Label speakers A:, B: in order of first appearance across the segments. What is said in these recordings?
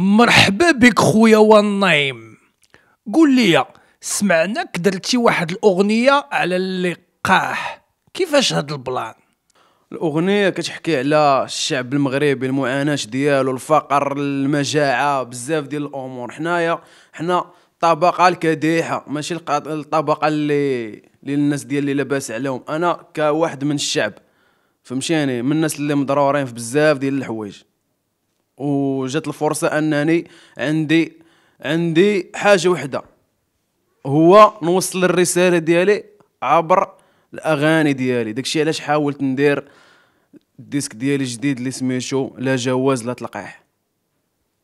A: مرحبا بك خويا وان نايم قول لي سمعناك درتي واحد الاغنيه على اللقاح كيفاش هاد البلان الاغنيه كتحكي على
B: الشعب المغربي المعاناه ديالو الفقر المجاعه بزاف ديال الامور حنايا حنا طبقه الكديحه ماشي الطبقه اللي للناس ديال اللي لاباس عليهم انا كواحد من الشعب فهمتيني من الناس اللي مضرورين في بزاف ديال الحوايج وجات الفرصه انني عندي عندي حاجه وحده هو نوصل الرساله ديالي عبر الاغاني ديالي داكشي علاش حاولت ندير الديسك ديالي جديد اللي سميتو لا جواز لا تلقاح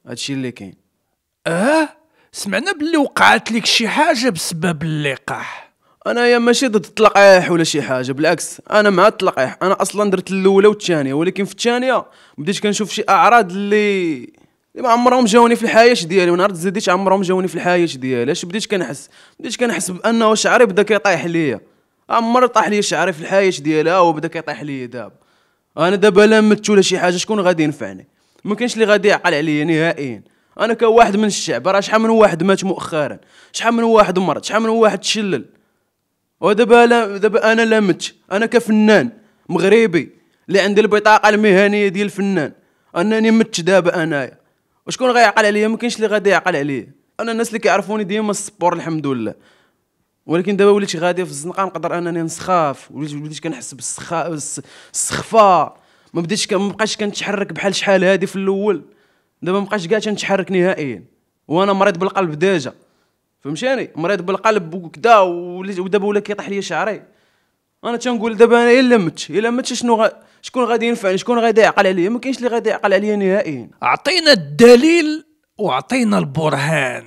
B: هادشي اللي كاين اه سمعنا باللي وقعت لك شي حاجه بسبب اللقاح انايا ماشي ضد التلقيح ولا شي حاجه بالعكس انا مع التلقيح انا اصلا درت الاولى والثانيه ولكن في الثانيه بديت كنشوف شي اعراض اللي اللي ما عمرهم جاوني في الحياه ديالي ونهار تزاديت عمرهم جاوني في الحياه ديالي اش بديت كنحس بديت كنحس بانه شعري بدا كيطيح ليا عمر طاح لي شعري في الحياه آه، هو بدا كيطيح ليا دابا انا دابا لا مت ولا شي حاجه شكون غادي ينفعني ما كاينش اللي غادي يعقل عليا نهائيا انا كواحد من الشعب راه شحال من واحد مات مؤخرا شحال من واحد مرض شحال من واحد تشلل ودابا دابا انا لامتش انا كفنان مغربي اللي عندي البطاقه المهنيه ديال الفنان انني متش دابا انايا وشكون غيعقل عليا ما كاينش اللي غادي يعقل عليا انا الناس اللي كيعرفوني ديما السبور الحمد لله ولكن دابا وليت غادي في الزنقه نقدر انني نسخاف وليت وليت كنحس بالسخا السخفه ما بديتش ما بقاش كنتحرك بحال شحال هادي في الاول دابا ما بقاش كاع تنتحرك نهائيا وانا مريض بالقلب ديجا فهمتيني مريض بالقلب وكدا ودابا ولا كيطيح لي شعري انا تنقول دابا انا الا مت الا مت شنو غ... شكون غادي ينفعني شكون غادي يعقل عليا ما كاينش اللي غادي يعقل عليا نهائيا اعطينا الدليل واعطينا
A: البرهان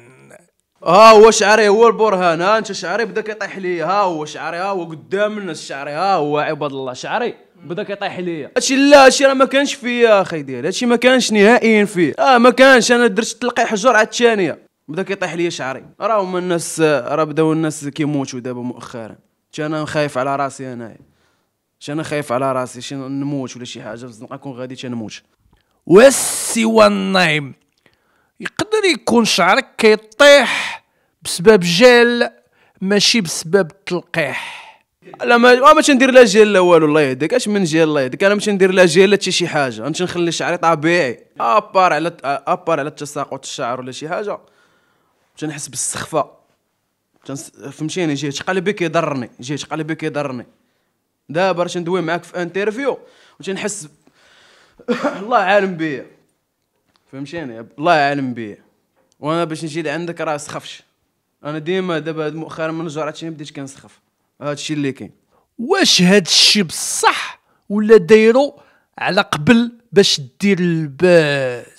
B: ها هو شعري هو البرهان ها انت شعري بدا كيطيح لي ها هو شعري ها هو قدام الناس شعري ها هو عباد الله شعري بدا كيطيح ليا هادشي لا هادشي راه ما كانش فيا اخي ديالي هادشي ما كانش نهائيا فيه اه ما كانش انا درت تلقي حجر على الثانيه بدا كيطيح لي شعري راهو من الناس راه بداو الناس كيموتوا دابا مؤخرا انا خايف على راسي انايا انا خايف على راسي شي نموت ولا شي حاجه بزنقه نكون غادي
A: تنموت والسوى النايم يقدر يكون شعرك كيطيح بسبب جل ماشي بسبب تلقيح
B: لا ما ما تندير لا جيل لا والو الله يهديك اش من جيل الله يهديك انا ما تندير لا جيل لا شي حاجه انا نخلي شعري طبيعي ابار على ابار على تساقط الشعر ولا شي حاجه تنحس نحس بالسخفه فهمتيني يعني جهه قلبي كيضرني جهه قلبي كيضرني دابا راه تندوي معاك في انترفيو وتنحس الله عالم بيا فهمتيني الله عالم بيا وانا باش نجي لعندك راه سخفش انا ديما دابا مؤخرا من جرعتي بديت كنسخف هادشي
A: اللي كاين واش هادشي بصح ولا دايرو على قبل باش دير الباس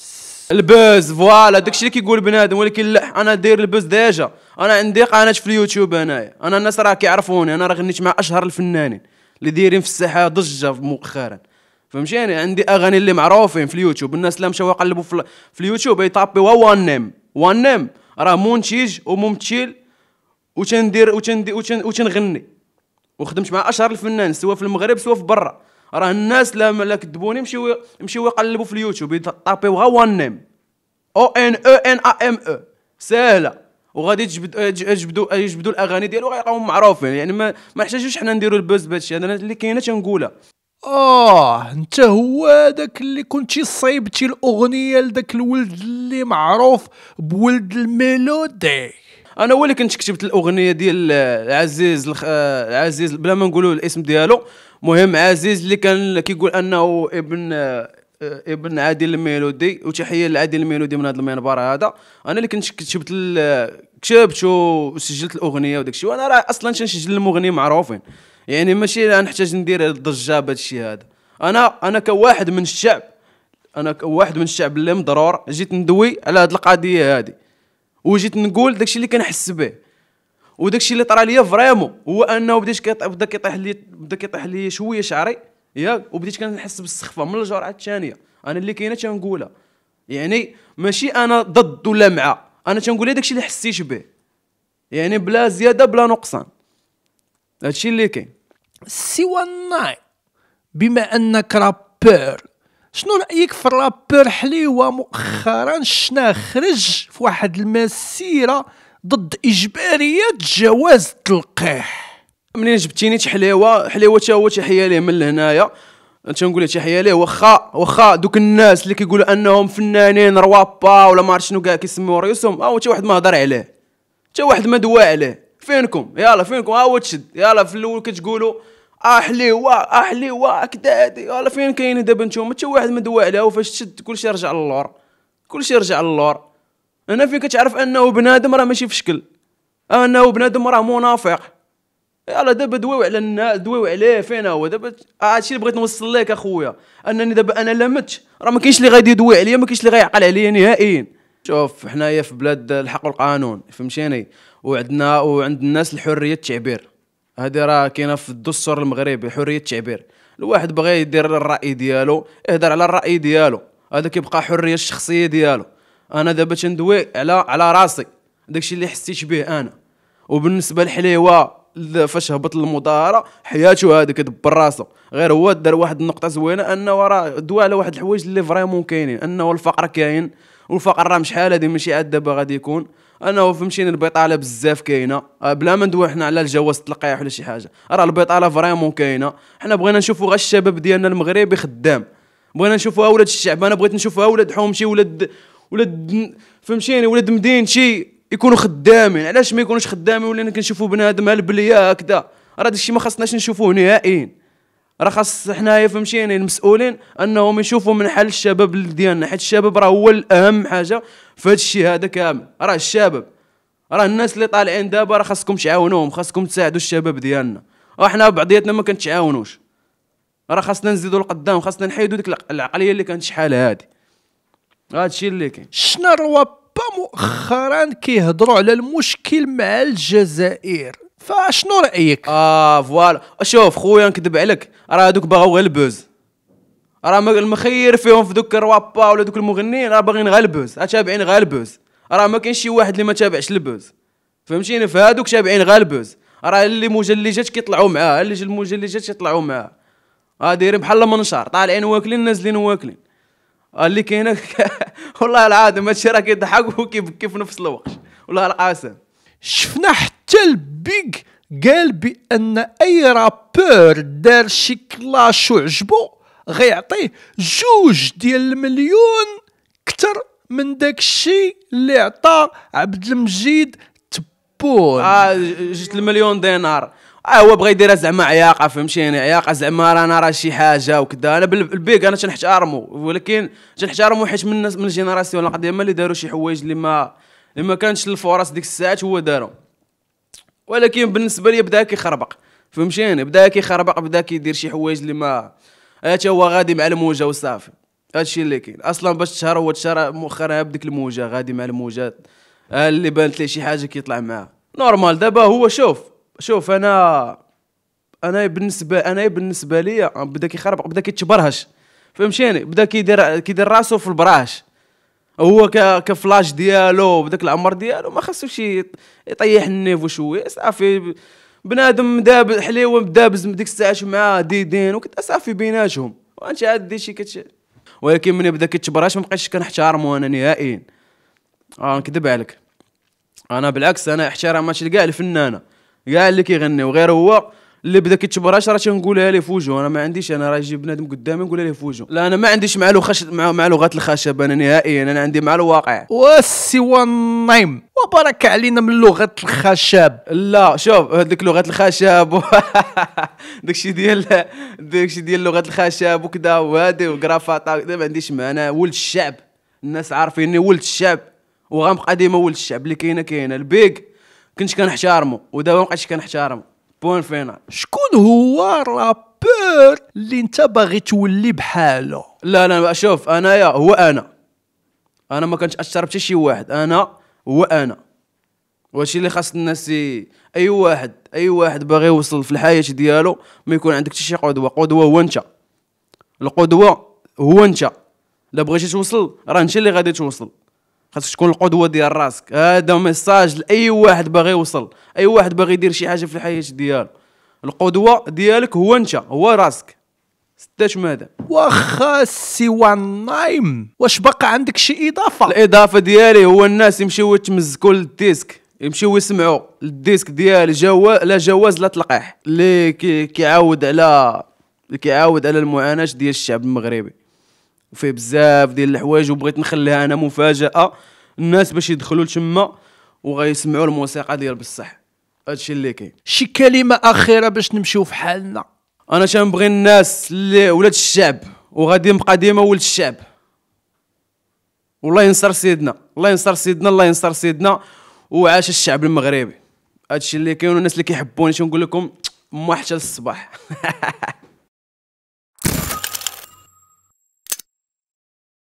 A: البوز فوالا داكشي اللي كيقول بنادم ولكن
B: لا انا داير البوز ديجا انا عندي قناه في اليوتيوب انايا انا الناس راه كيعرفوني انا راه غنيت مع اشهر الفنانين اللي دايرين في الساحه ضجه مؤخرا فهمتيني عندي اغاني اللي معروفين في اليوتيوب الناس اللي مشاو يقلبوا في, في اليوتيوب يطابيوها وان نيم وان نيم راه منتج وممثل وتندير وتندير وتنغني وخدمت مع اشهر الفنان سواء في المغرب سواء في برا راه الناس لا لا كذبوني مشيو مشيو يقلبوا في اليوتيوب يطابيو غا وان نيم او ان او ان ا ام او ساهله وغادي تجبدوا آه، يجبدوا آه، يجبدوا الاغاني ديالو غيلقاوهم معروفين يعني ما ما
A: نحتاجوش حنا نديروا البوز بهادشي انا اللي كاينه تنقولها اه انت هو داك اللي كنتي صايبتي الاغنيه لداك الولد اللي معروف بولد الميلودي انا هو اللي كنت كتبت الاغنيه ديال عزيز الخ... آه،
B: عزيز بلا ما نقولوا الاسم ديالو مهم عزيز اللي كان كيقول انه ابن آه، ابن عادل الميلودي وتحيه لعادل الميلودي من هذا المنبر هذا انا اللي كنت كتبت كتبت وسجلت الاغنيه وداك الشيء وانا راه اصلا تنسجل المغني معروفين يعني ماشي نحتاج ندير الضجه بهذا الشيء هذا انا انا كواحد من الشعب انا كواحد من الشعب اللي مضرور جيت ندوي على هذه القضيه هذه وجيت نقول داكشي اللي كنحس به وداكشي اللي طرا ليا فريمون هو انه بديت بدا كيطيح لي بدا كيطيح لي شويه شعري ياك وبديت كنحس بالسخفه من الجرعه الثانيه انا اللي كاينه تنقولها يعني ماشي انا ضد ولا مع انا تنقول داكشي اللي حسيت به يعني بلا زياده بلا نقصان هادشي اللي
A: كاين سوى الناي بما انك رابور شنو رايك في الرابور حليوه مؤخرا شنا خرج في واحد المسيره ضد اجباريه جواز التلقيح منين
B: جبتيني تحليوه حليوه تا هو تحيه ليه من لهنايا تنقول لك تحيه ليه واخا واخا دوك الناس اللي كيقولوا انهم فنانين روابا ولا ما عرفت شنو كاع كيسميو ريوسهم ها هو حتى واحد ما هضر عليه حتى واحد ما دوا عليه فينكم يلا فينكم ها هو تشد يلا في الاول كتقولوا احلي وا كدادي ولا فين كاين دابا نتوما حتى واحد مدوى عليها وفاش تشد كلشي رجع للور كلشي رجع للور هنا فين كتعرف انه بنادم راه ماشي في شكل انه بنادم راه منافق يلا دابا دواو على الناس دواو عليه فين هو دابا هادشي اللي بغيت نوصل لك اخويا انني دابا انا لا مت راه ما كاينش اللي غادي يدوي عليا ما كاينش اللي غيعقل عليا نهائيا شوف حنايا في بلاد الحق والقانون فهمتيني وعندنا وعند الناس الحريه التعبير هذه راه كاينه في الدستور المغربي حريه التعبير الواحد بغى يدير الراي ديالو اهدر على الراي ديالو هذا كيبقى حريه الشخصيه ديالو انا دابا تندوي على على راسي داكشي اللي حسيت به انا وبالنسبه لحليوه فاش هبط المظاهرة حياته هذا كدبر راسو غير هو دار واحد النقطه زوينه انه راه دوا على واحد الحوايج اللي فريمون كاينين انه الفقر كاين والفقر راه شحال هادي ماشي عاد دابا غادي يكون انا فهمتيني البطاله بزاف كاينه آه، بلا ما ندوي حنا على الجواز التلقيح ولا شي حاجه راه البطاله فريمون كاينه حنا بغينا نشوفوا غير الشباب ديالنا المغربي خدام بغينا نشوفوا اولاد الشعب انا بغيت نشوفوا اولاد حومشي ولاد ولاد فهمتيني ولاد مدينتي يكونوا خدامين علاش ما يكونوش خدامين ولينا كنشوفوا بنادم هالبليه هكذا راه داكشي ما خصناش نشوفوه نهائيا راه خاص حنايا فهمتيني المسؤولين انهم يشوفوا من حل الشباب ديالنا حيت الشباب راه هو الاهم حاجه في هذا الشيء هذا كامل راه الشباب راه الناس اللي طالعين دابا راه خاصكم تعاونوهم خاصكم تساعدوا الشباب ديالنا راه حنا بعضياتنا ما كنتعاونوش راه خاصنا نزيدوا لقدام خاصنا نحيدوا ديك العقليه اللي
A: كانت شحال هادي هادشي اللي كاين شنو الوابا مؤخرا كيهضروا على المشكل مع الجزائر فشنو رايك اه
B: فوالا شوف خويا نكذب عليك راه هذوك باغوا غير البوز راه المخير فيهم في دوك الروابا ولا دوك المغنيين راه باغيين غير البوز راه تابعين غير البوز راه ما كاينش شي واحد اللي ما تابعش البوز فهمتيني فهادوك تابعين غير البوز راه اللي مجلجات كيطلعوا معاه اللي المجلجات كيطلعوا معاه راه دايرين بحال المنشار طالعين واكلين نازلين واكلين آه، اللي كاين والله العظيم هادشي راه كيضحك وكيبكي في نفس الوقت والله القاسم
A: شفنا حتى حتى البيغ قال بان اي رابور دار شي كلاش وعجبو غيعطيه جوج ديال المليون كتر من داك الشيء اللي عطى عبد المجيد تبون اه جوج المليون دينار اه هو بغى يديرها
B: زعما عياقه فهمتيني عياقه زعما رانا راه شي حاجه وكذا انا بالبيك انا تنحتارمو ولكن تنحتارمو حيت من الناس من الجينيراسيون القديمه اللي داروا شي حوايج اللي ما اللي ما كانش الفرص ديك الساعات هو دارهم ولكن بالنسبه لي بدا كيخربق فهمتيني بدا كيخربق بدا كيدير شي حوايج اللي ما حتى هو غادي مع الموجه وصافي هادشي اللي كاين اصلا باش تشهر هو تشهر مؤخرا بديك الموجه غادي مع الموجات آه، اللي بانت ليه شي حاجه كيطلع معاها نورمال دابا هو شوف شوف انا انا بالنسبه انا بالنسبه ليا بدا كيخربق بدا كيتبرهش فهمتيني بدا كيدير كيدير راسو في البراش هو كفلاش ديالو بداك العمر ديالو ما خاصوش يطيح النيفو شويه صافي بنادم داب حليوه دابز ديك الساعه مع ديدين وكنت صافي بيناتهم وانت عاد دي شي كتش ولكن ملي بدا كتبراش ما بقيتش كنحتارمو انا نهائيا اه نكذب عليك انا بالعكس انا احترام ماشي لكاع الفنانه كاع اللي كيغنيو غير هو اللي بدا كيتبراش راه تنقولها ليه فوجو انا ما عنديش انا راه يجي بنادم قدامي نقولها ليه فوجو لا انا ما عنديش مع لغه مع, مع لغه الخشب انا نهائيا انا عندي مع الواقع
A: وسوى نايم وبارك علينا من لغه الخشب لا شوف هذيك لغه الخشب
B: داكشي ديال داكشي ديال لغه الخشب وكذا وهادي وكرافاطه ما عنديش معنى انا ولد الشعب الناس عارفيني ولد الشعب وغنبقى ديما ولد الشعب اللي كاينه كاينه البيك كنت كنحتارمو ودابا ما بقيتش كنحتارمو بوان فينال
A: شكون هو رابور اللي انت باغي تولي بحاله
B: لا لا شوف انايا هو انا انا ما كنتش اثر حتى شي واحد انا هو انا واش اللي خاص الناس اي واحد اي واحد باغي يوصل في الحياه ديالو ما يكون عندك حتى شي قدوه قدوه هو انت القدوه هو انت لا بغيتي توصل راه انت اللي غادي توصل خاصك تكون القدوه ديال راسك هذا ميساج لاي واحد باغي يوصل اي واحد باغي يدير شي حاجه في الحياه ديالو القدوه ديالك هو انت هو راسك ستاش ماذا
A: واخا سوى
B: النايم واش بقى عندك شي اضافه الاضافه ديالي هو الناس يمشيو يتمزكوا للديسك يمشيو يسمعوا الديسك ديال جوا لا جواز لا تلقيح اللي كيعاود على اللي كيعاود على المعاناه ديال الشعب المغربي وفيه بزاف ديال الحوايج وبغيت نخليها انا مفاجاه الناس باش يدخلوا لتما وغيسمعوا الموسيقى ديال بصح هادشي اللي كاين
A: شي كلمه اخيره باش نمشيو في حالنا
B: انا تنبغي الناس اللي ولاد الشعب وغادي نبقى ديما ولد الشعب والله ينصر سيدنا الله ينصر سيدنا الله ينصر سيدنا وعاش الشعب المغربي هادشي اللي كاين والناس اللي كيحبوني شنو نقول لكم موحشه
A: الصباح